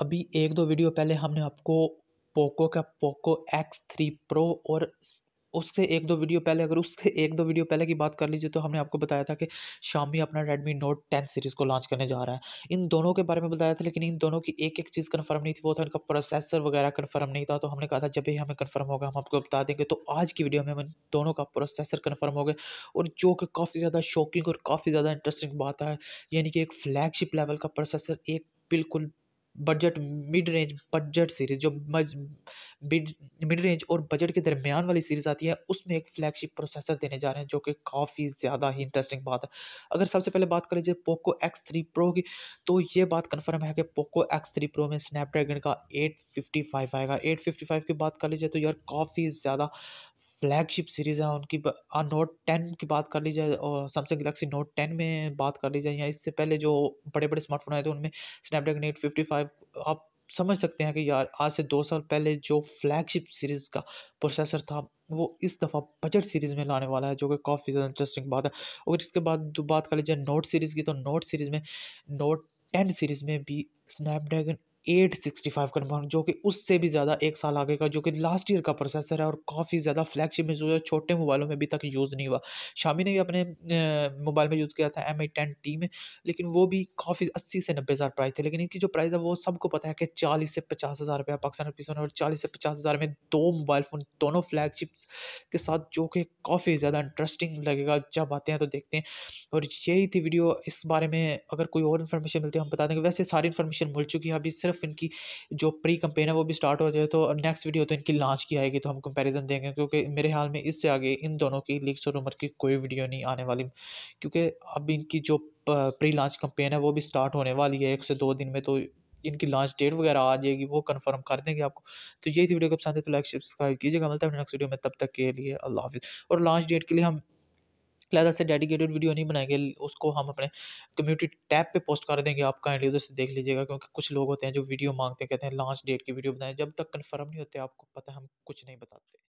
अभी एक दो वीडियो पहले हमने आपको पोको का पोको एक्स थ्री प्रो और उससे एक दो वीडियो पहले अगर उससे एक दो वीडियो पहले की बात कर लीजिए तो हमने आपको बताया था कि शामी अपना रेडमी नोट टेन सीरीज़ को लॉन्च करने जा रहा है इन दोनों के बारे में बताया था लेकिन इन दोनों की एक एक चीज़ कन्फर्म नहीं थी वो था इनका प्रोसेसर वगैरह कन्फर्म नहीं था तो हमने कहा था जब भी हमें कन्फर्म होगा हम आपको बता देंगे तो आज की वीडियो में हम दोनों का प्रोसेसर कन्फर्म हो गया और जो कि काफ़ी ज़्यादा शॉकिंग और काफ़ी ज़्यादा इंटरेस्टिंग बात है यानी कि एक फ्लैगशिप लेवल का प्रोसेसर एक बिल्कुल budget mid range budget series जो मिड मिड रेंज और बजट के दरमियान वाली सीरीज आती है उसमें एक फ्लैगशिप प्रोसेसर देने जा रहे हैं जो कि काफ़ी ज़्यादा ही इंटरेस्टिंग बात है अगर सबसे पहले बात कर लीजिए पोको एक्स थ्री प्रो की तो ये बात कन्फर्म है कि पोको एक्स थ्री प्रो में स्नैपड्रैगन का एट फिफ्टी फाइव आएगा एट फिफ्टी फाइव की बात कर लीजिए तो यार काफ़ी ज़्यादा फ्लैगशिप सीरीज़ है उनकी नोट टेन की बात कर ली जाए और सैमसंग गलेक्सी नोट टेन में बात कर ली जाए या इससे पहले जो बड़े बड़े स्मार्टफोन आए थे उनमें स्नैपड्रैगन एट फिफ्टी फाइव आप समझ सकते हैं कि यार आज से दो साल पहले जो फ्लैगशिप सीरीज़ का प्रोसेसर था वो इस दफ़ा बजट सीरीज़ में लाने वाला है जो कि काफ़ी ज़्यादा इंटरेस्टिंग बात है और इसके बाद बात कर ली जाए नोट सीरीज़ की तो नोट सीरीज़ में नोट टेन सीरीज़ में भी Snapdragon eight sixty five confirm जो कि उससे भी ज़्यादा एक साल आगे का जो कि लास्ट ईयर का प्रोसेसर है और काफ़ी ज़्यादा फ्लैगशिप में यूज़ छोटे मोबाइलों में अभी तक यूज़ नहीं हुआ शामी ने भी अपने मोबाइल में यूज़ किया था एम आई टेन टी में लेकिन वो भी काफ़ी अस्सी से नब्बे हज़ार प्राइस थे लेकिन इनकी जो प्राइस है वो सबको पता है कि चालीस से पचास हज़ार रुपया पाकिस्तान और चालीस से पचास हज़ार में दो मोबाइल फ़ोन दोनों फ्लैगशिप्स के साथ जो कि काफ़ी ज़्यादा इंटरेस्टिंग लगेगा जब आते हैं तो देखते हैं और यही थी वीडियो इस बारे में अगर कोई और इन्फॉर्मेशन मिलती है हम बता देंगे वैसे सारी इन्फॉर्मेशन मिल चुकी है अभी सिर्फ सिर्फ इनकी जो प्री कंपेन है वो भी स्टार्ट हो जाए तो नेक्स्ट वीडियो तो इनकी लॉन्च की आएगी तो हम कंपैरिजन देंगे क्योंकि मेरे हाल में इससे आगे इन दोनों की लीक्स और उम्र की कोई वीडियो नहीं आने वाली क्योंकि अब इनकी जो प्री लॉन्च कंपेन है वो भी स्टार्ट होने वाली है एक से दो दिन में तो इनकी लॉन्च डेट वगैरह आ जाएगी वो कंफर्म कर देंगे आपको तो यही थी वीडियो को पसंद है तो लाइक सब्सक्राइब कीजिएगा मिलता है नेक्स्ट वीडियो में तब तक के लिए अल्लाह हाफिज़ और लॉन्च डेट के लिए हम लिहाजा से डेडिकेटेड वीडियो नहीं बनाएंगे उसको हम अपने कम्युनिटी टैब पे पोस्ट कर देंगे आप काइंडली उधर से देख लीजिएगा क्योंकि कुछ लोग होते हैं जो वीडियो मांगते हैं कहते हैं लास्ट डेट की वीडियो बनाएं जब तक कन्फर्म नहीं होते आपको पता है हम कुछ नहीं बताते